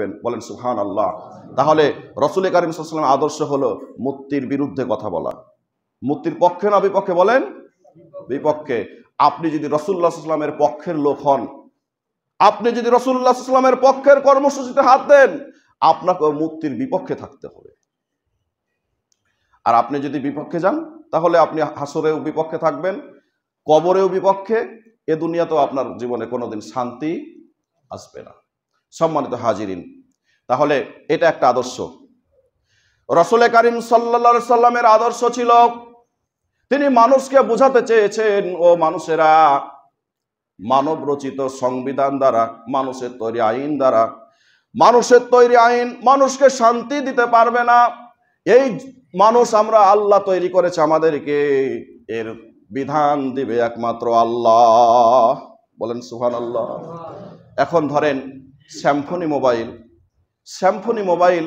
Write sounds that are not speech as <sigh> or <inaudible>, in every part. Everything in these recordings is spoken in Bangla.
থাকবেন বলেন সুহান আল্লাহ তাহলে রসুল করিম সাল্লামের আদর্শ হলো মূর্তির বিরুদ্ধে কথা বলা মূর্তির পক্ষে না বিপক্ষে বলেন বিপক্ষে আপনি যদি রসুল্লাহ সাল্লামের পক্ষের লোক হন আপনি যদি রসুল্লাহ সাল্লামের পক্ষের কর্মসূচিতে হাত দেন আপনাকে মূর্তির বিপক্ষে থাকতে হবে আর আপনি যদি বিপক্ষে যান তাহলে আপনি হাসরেও বিপক্ষে থাকবেন কবরেও বিপক্ষে এ দুনিয়াতেও আপনার জীবনে কোনোদিন শান্তি আসবে না সম্মানিত হাজিরিন তাহলে এটা একটা আদর্শ রসুল করিম সাল্লা সাল্লামের আদর্শ ছিল তিনি মানুষকে বোঝাতে চেয়েছেন ও মানুষেরা মানব রচিত সংবিধান দ্বারা মানুষের তৈরি আইন দ্বারা মানুষের তৈরি আইন মানুষকে শান্তি দিতে পারবে না এই মানুষ আমরা আল্লাহ তৈরি করেছে আমাদেরকে এর বিধান দিবে একমাত্র আল্লাহ বলেন সুহান আল্লাহ এখন ধরেন স্যামফোনি মোবাইল স্যামফোনি মোবাইল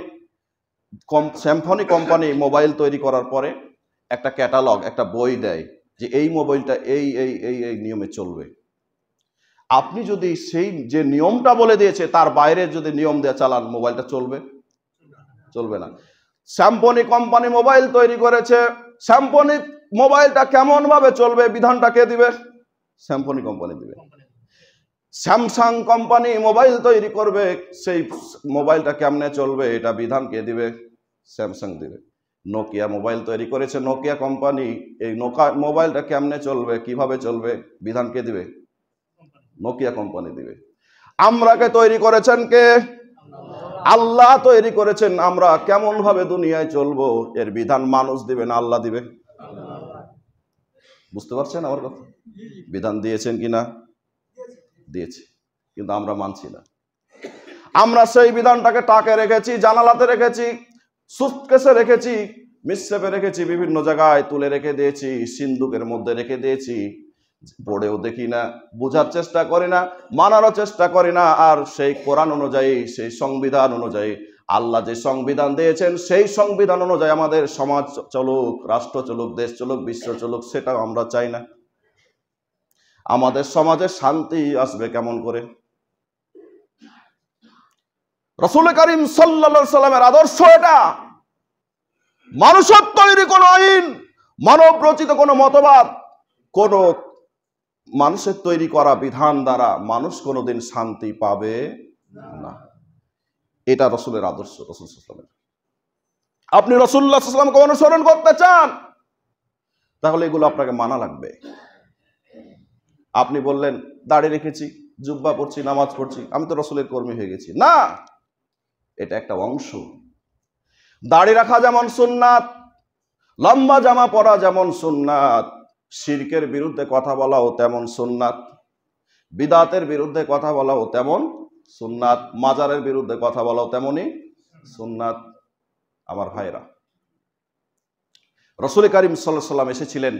কম স্যামফোনি কোম্পানি মোবাইল তৈরি করার পরে একটা ক্যাটালগ একটা বই দেয় যে এই মোবাইলটা এই এই এই এই নিয়মে চলবে আপনি যদি সেই যে নিয়মটা বলে দিয়েছে তার বাইরে যদি নিয়ম দিয়ে চালান মোবাইলটা চলবে চলবে না স্যাম্পনি কোম্পানি মোবাইল তৈরি করেছে স্যাম্পনি মোবাইলটা কেমনভাবে চলবে বিধানটা কে দিবে স্যাম্পনি কোম্পানি দিবে স্যামসাং কোম্পানি মোবাইল তৈরি করবে সেই মোবাইলটা কেমনে চলবে এটা বিধান কে দিবে স্যামসাং দিবে নোকিয়া মোবাইল তৈরি করেছে নোকিয়া কোম্পানি এই নোকা মোবাইলটা কেমনে চলবে কিভাবে চলবে বিধান কে দিবে নোকিয়া কোম্পানি দিবে আমরাকে তৈরি করেছেন কে আল্লাহ তৈরি করেছেন আমরা কেমন ভাবে দুনিয়ায় চলবো এর বিধান মানুষ দিবে না আল্লাহ দিবে বুঝতে পারছেন আমার কথা বিধান দিয়েছেন কিনা দিয়েছে কিন্তু আমরা মানছি না আমরা সেই বিধানটাকে টাকে রেখেছি জানালাতে রেখেছি সুটকেসে রেখেছি মিসেপে রেখেছি বিভিন্ন জায়গায় তুলে রেখে দিয়েছি সিন্দুকের মধ্যে রেখে দিয়েছি পড়েও দেখি না বোঝার চেষ্টা করি না মানারও চেষ্টা করি না আর সেই কোরআন অনুযায়ী সেই সংবিধান অনুযায়ী আল্লাহ যে সংবিধান দিয়েছেন সেই সংবিধান অনুযায়ী আমাদের সমাজ চলুক রাষ্ট্র চলুক দেশ চলুক বিশ্ব চলুক সেটাও আমরা চাই না আমাদের সমাজে শান্তি আসবে কেমন করে রসুল করিম সাল্লা সাল্লামের আদর্শ এটা মানুষের তৈরি কোনো আইন মানব রচিত কোনো মতবাদ কোনো মানুষের তৈরি করা বিধান দ্বারা মানুষ কোনোদিন শান্তি পাবে না এটা রসুলের আদর্শ রসুল সাল্লামের আপনি রসুল্লাহ সাল্লামকে অনুসরণ করতে চান তাহলে এগুলো আপনাকে মানা লাগবে আপনি বললেন দাড়ি রেখেছি জুব্বা পড়ছি নামাজ পড়ছি আমি তো রসুলের কর্মী হয়ে গেছি না এটা একটা অংশ দাড়ি রাখা যেমন সুন্নাত লম্বা জামা পরা যেমন সুন্নাত শির্কের বিরুদ্ধে কথা বলাও তেমন সুন্নাত বিদাতের বিরুদ্ধে কথা বলাও তেমন সুন্নাত মাজারের বিরুদ্ধে কথা বলাও তেমনই সুন্নাত আমার ভাইরা রসুল করিম সাল্লাহ সাল্লাম এসেছিলেন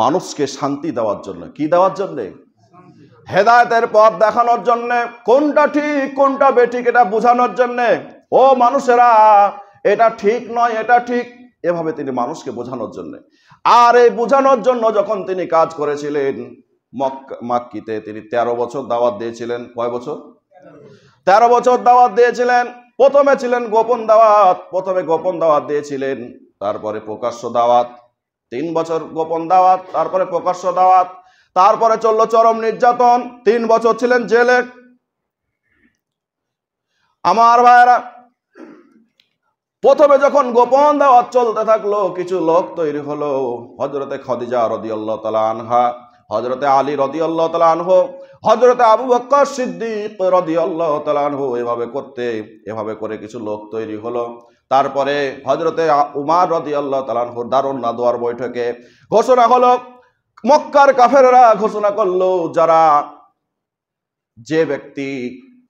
মানুষকে শান্তি দেওয়ার জন্য কি দেওয়ার জন্যে হেদায়তের পথ দেখানোর জন্যে কোনটা ঠিক কোনটা বেঠিক এটা বোঝানোর জন্যে ও মানুষেরা এটা ঠিক নয় এটা ঠিক এভাবে তিনি মানুষকে বোঝানোর জন্যে আর এই বোঝানোর জন্য যখন তিনি কাজ করেছিলেন মাক্কিতে তিনি ১৩ বছর দাওয়াত দিয়েছিলেন কয় বছর ১৩ বছর দাওয়াত দিয়েছিলেন প্রথমে ছিলেন গোপন দাওয়াত প্রথমে গোপন দাওয়াত দিয়েছিলেন তারপরে প্রকাশ্য দাওয়াত তিন বছর গোপন দাওয়াত তারপরে প্রকাশ্য দাওয়াত তারপরে চললো চরম নির্যাতন তিন বছর ছিলেন জেলে আমার ভাইয়েরা প্রথমে যখন গোপন দাওয়াত চলতে থাকলো কিছু লোক তৈরি হলো হজরতে খদিজা রদিয়াল্লাহ তালা আনহা হজরতে আলী রদি আল্লাহ তালান হোক হজরতে আবু বক্কর সিদ্দিক রদি আল্লাহ হোক এভাবে করতে এভাবে করে কিছু লোক তৈরি হলো তারপরে হজরতে উমার রদি আল্লাহ তালান হোক দারুণ দোয়ার বৈঠকে ঘোষণা হলো মক্কার কাফেররা ঘোষণা করলো যারা যে ব্যক্তি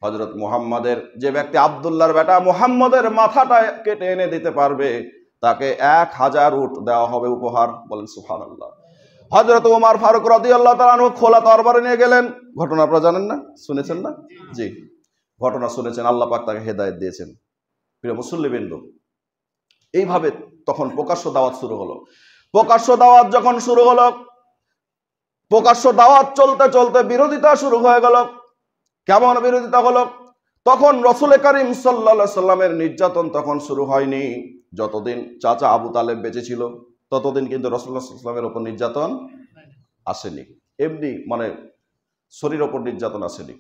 হজরত মুহাম্মাদের যে ব্যক্তি আবদুল্লার বেটা মুহাম্মাদের মাথাটা কেটে এনে দিতে পারবে তাকে এক হাজার উঠ দেওয়া হবে উপহার বলেন সুফান আল্লাহ হজরত উমার ফারুক রদি আল্লাহ তালু খোলা তরবারে নিয়ে গেলেন ঘটনা আপনারা জানেন না শুনেছেন না জি ঘটনা শুনেছেন আল্লাহ পাক তাকে হেদায়ত দিয়েছেন প্রিয় মুসল্লিবৃন্দ এইভাবে তখন প্রকাশ্য দাওয়াত শুরু হলো প্রকাশ্য দাওয়াত যখন শুরু হলো প্রকাশ্য দাওয়াত চলতে চলতে বিরোধিতা শুরু হয়ে গেল কেমন বিরোধিতা হলো তখন রসুল করিম সাল্লা সাল্লামের নির্যাতন তখন শুরু হয়নি যতদিন চাচা আবু তালেব বেঁচে ছিল ততদিন কিন্তু রসুল্লাহ ইসলামের ওপর নির্যাতন আসেনি এমনি মানে শরীর ওপর নির্যাতন আসেনি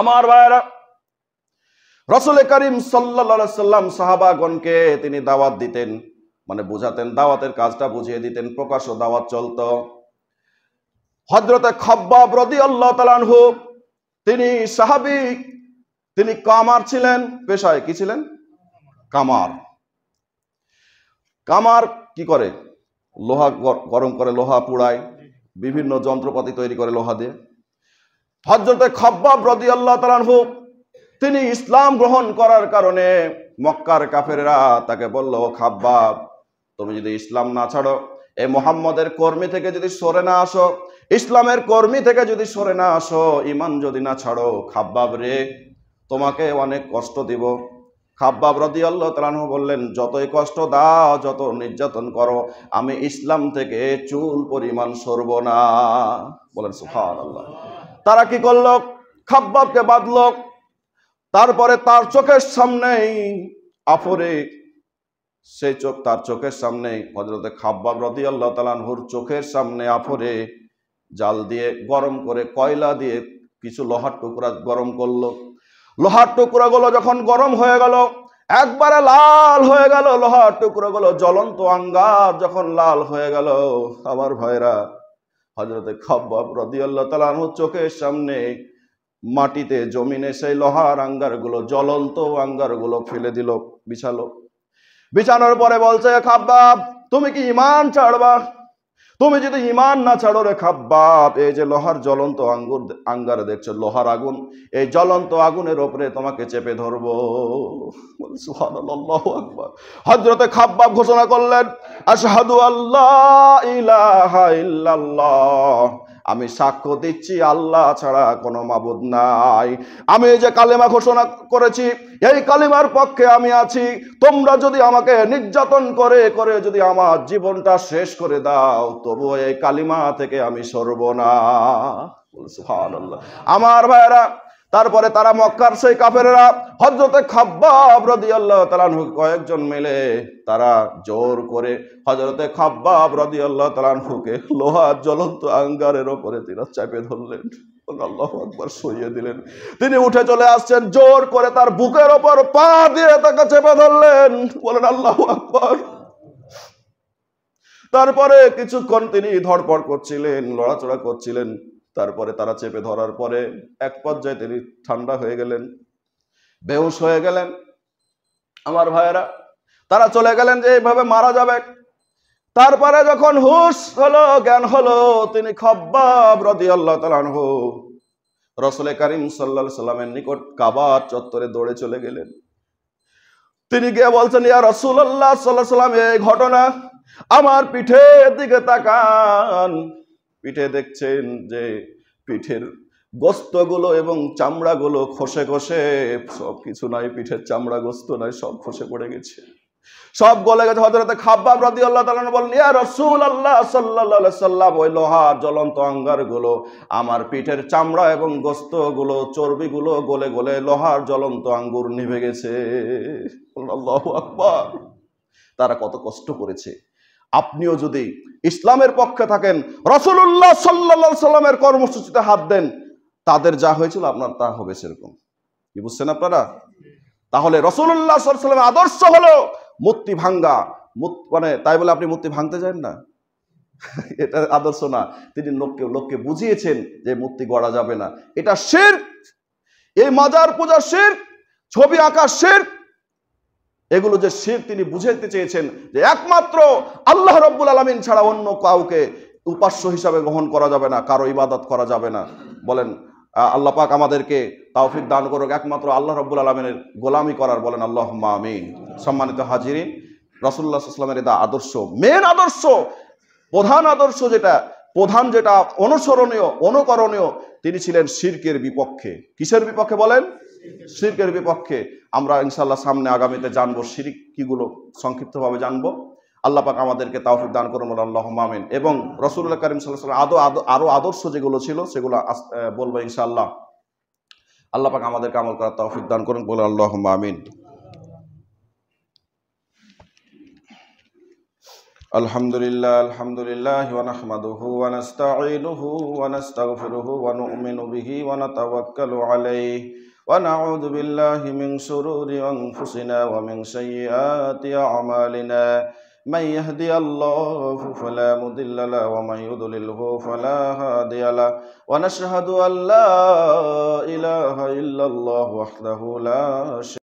আমার ভাইয়েরা রসুল করিম সাল্লাম সাহাবাগণকে তিনি দাওয়াত দিতেন মানে বুঝাতেন দাওয়াতের কাজটা বুঝিয়ে দিতেন প্রকাশ ও দাওয়াত চলত হজরতে খব্বাব রদি আল্লাহ তালানহু তিনি সাহাবিক তিনি কামার ছিলেন পেশায় কি ছিলেন কামার কামার কি করে লোহা গরম করে লোহা পোড়ায় বিভিন্ন যন্ত্রপাতি তৈরি করে লোহা দিয়ে হজরতে খব্বাব রদি আল্লাহ তালানহু তিনি ইসলাম গ্রহণ করার কারণে মক্কার কাফেরা তাকে বলল খাব্বাব তুমি যদি ইসলাম না ছাড়ো এই মোহাম্মদের কর্মী থেকে যদি সরে না আসো ইসলামের কর্মী থেকে যদি সরে না আসো ইমান যদি না ছাড়ো খাব্বাব রে তোমাকে অনেক কষ্ট দিব খাব্বাব আল্লাহ তালানহ বললেন যতই কষ্ট দাও যত নির্যাতন করো আমি ইসলাম থেকে চুল পরিমাণ সরব না বলেন সুফান আল্লাহ তারা কি করল খাব্বাবকে বাঁধল তারপরে তার চোখের সামনেই আফরে সেই চোখ তার চোখের সামনে হজরতে খাব্বাব রদি আল্লাহ তালানহুর চোখের সামনে আফরে জাল দিয়ে গরম করে কয়লা দিয়ে কিছু লোহার টুকরা গরম করলো লোহার টুকরোগুলো যখন গরম হয়ে গেল একবারে লাল হয়ে গেল লোহার টুকরোগুলো জ্বলন্ত আঙ্গার যখন লাল হয়ে গেল আমার ভাইরা হজরতে খব্বাব রদিয়াল্লাহ তালাম চোখের সামনে মাটিতে জমিনে সেই লোহার আঙ্গারগুলো জ্বলন্ত আঙ্গারগুলো ফেলে দিল বিছালো বিছানোর পরে বলছে খাব্বাব তুমি কি ইমান ছাড়বা তুমি যদি ইমান না ছাড়ো রে খাব্বাপ এই যে লোহার জ্বলন্ত আঙ্গুর আঙ্গার দেখছো লোহার আগুন এই জ্বলন্ত আগুনের ওপরে তোমাকে চেপে ধরবো হজরতে খাব্বাব ঘোষণা করলেন আশহাদু আল্লাহ ইলাহা ইল্লাল্লাহ আমি সাক্ষ্য দিচ্ছি আল্লাহ ছাড়া কোনো মাবুদ নাই আমি যে কালেমা ঘোষণা করেছি এই কালিমার পক্ষে আমি আছি তোমরা যদি আমাকে নির্যাতন করে করে যদি আমার জীবনটা শেষ করে দাও তবু এই কালিমা থেকে আমি সরব না আমার ভাইরা তারপরে তারা মক্কার সেই কাফেরা হজরতে খাব্বাব রদি আল্লাহ তালানহু কয়েকজন মিলে তারা জোর করে হজরতে খাব্বাব রদি আল্লাহ হুকে লোহার জ্বলন্ত আঙ্গারের ওপরে তিনি চাপে ধরলেন সইয়ে দিলেন তিনি উঠে চলে আসছেন জোর করে তার বুকের ওপর পা দিয়ে তাকে চেপে ধরলেন বলেন আল্লাহ আকবর তারপরে কিছুক্ষণ তিনি ধরপড় করছিলেন লড়াচড়া করছিলেন তারপরে তারা চেপে ধরার পরে এক পর্যায়ে তিনি ঠান্ডা হয়ে গেলেন বেহুশ হয়ে গেলেন আমার ভাইয়েরা তারা চলে গেলেন যে এইভাবে মারা যাবে তারপরে যখন হুশ হলো জ্ঞান হলো তিনি খব্বাব রদি আল্লাহ তালানহ রসলে কারিম সাল্লা সাল্লামের নিকট কাবার চত্বরে দৌড়ে চলে গেলেন তিনি গিয়ে বলছেন ইয়া রসুল্লাহ সাল্লাহ সাল্লাম এই ঘটনা আমার পিঠের দিকে তাকান পিঠে দেখছেন যে পিঠের গোস্তগুলো এবং চামড়াগুলো খসে খসে সব কিছু নাই পিঠের চামড়া গস্ত নাই সব খসে পড়ে গেছে সব গলে গেছে হজরত খাব্বাব রাদি আল্লাহ তালন বলেন ইয়া রসুল আল্লাহ সাল্লাহ সাল্লাম ওই লোহার জ্বলন্ত আঙ্গারগুলো আমার পিঠের চামড়া এবং গোস্তগুলো চর্বিগুলো গলে গলে লোহার জ্বলন্ত আঙ্গুর নিভে গেছে আল্লাহ আকবার তারা কত কষ্ট করেছে আপনিও যদি ইসলামের পক্ষে থাকেন রসুল্লাহ সাল্লা সাল্লামের কর্মসূচিতে হাত দেন তাদের যা হয়েছিল আপনার তা হবে সেরকম কি বুঝছেন আপনারা তাহলে রসুল্লাহ সাল্লামের আদর্শ হলো মূর্তি ভাঙ্গা মানে তাই বলে আপনি মূর্তি ভাঙতে যান না <laughs> এটা আদর্শ না তিনি লোককে লোককে বুঝিয়েছেন যে মূর্তি গড়া যাবে না এটা শের এই মাজার পূজা শের ছবি আঁকা শের এগুলো যে শির তিনি বুঝাইতে চেয়েছেন যে একমাত্র আল্লাহ রব্বুল আলমিন ছাড়া অন্য কাউকে উপাস্য হিসাবে গ্রহণ করা যাবে না কারো ইবাদত করা যাবে না বলেন আল্লাহ পাক আমাদেরকে তাওফিক দান করুক একমাত্র আল্লাহ রব্বুল আলমিনের গোলামি করার বলেন আল্লাহ আমিন সম্মানিত হাজিরিন রসুল্লাহ ইসলামের এটা আদর্শ মেন আদর্শ প্রধান আদর্শ যেটা প্রধান যেটা অনুসরণীয় অনুকরণীয় তিনি ছিলেন শির্কের বিপক্ষে কিসের বিপক্ষে বলেন সিরকের বিপক্ষে আমরা ইনশাল্লাহ সামনে আগামীতে জানবো সিরিক কিগুলো সংক্ষিপ্তভাবে জানবো আল্লাপাক আমাদেরকে তাওফিক দান করুন আল্লাহ মামিন এবং রসুল্লাহ করিম সাল্লাহ আদৌ আরও আদর্শ যেগুলো ছিল সেগুলো বলবো ইনশাল্লাহ আল্লাহ পাক আমাদেরকে আমল করার তৌফিক দান করুন বলে আল্লাহ আমিন الحمد لله الحمد لله ونحمده ونستعينه ونستغفره ونؤمن به ونتوكل عليه ونعوذ بالله من شرور أنفسنا ومن سيئات أعمالنا من يهدي الله فلا مضل له ومن يضلله فلا هادي له ونشهد أن لا إله إلا الله وحده لا شريك